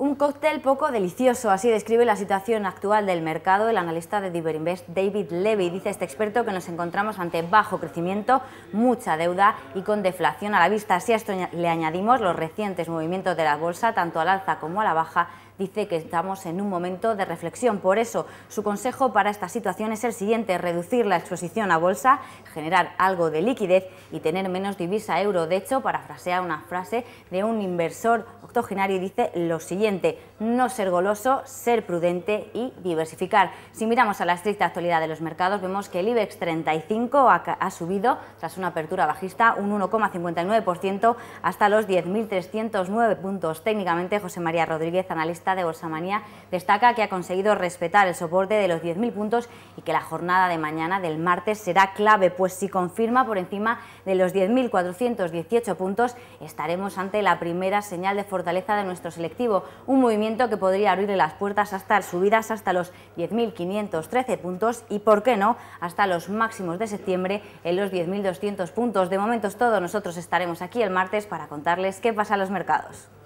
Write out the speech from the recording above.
Un cóctel poco delicioso, así describe la situación actual del mercado el analista de Invest David Levy. Dice este experto que nos encontramos ante bajo crecimiento, mucha deuda y con deflación a la vista. Si a esto le añadimos los recientes movimientos de la bolsa, tanto al alza como a la baja, dice que estamos en un momento de reflexión. Por eso, su consejo para esta situación es el siguiente, reducir la exposición a bolsa, generar algo de liquidez y tener menos divisa euro. De hecho, parafrasea una frase de un inversor octogenario dice lo siguiente, no ser goloso, ser prudente y diversificar. Si miramos a la estricta actualidad de los mercados, vemos que el IBEX 35 ha, ha subido tras una apertura bajista un 1,59% hasta los 10.309 puntos. Técnicamente, José María Rodríguez, analista de de Manía destaca que ha conseguido respetar el soporte de los 10.000 puntos y que la jornada de mañana del martes será clave, pues si confirma por encima de los 10.418 puntos, estaremos ante la primera señal de fortaleza de nuestro selectivo, un movimiento que podría abrirle las puertas hasta subidas hasta los 10.513 puntos y, por qué no, hasta los máximos de septiembre en los 10.200 puntos. De momento es todo, nosotros estaremos aquí el martes para contarles qué pasa en los mercados.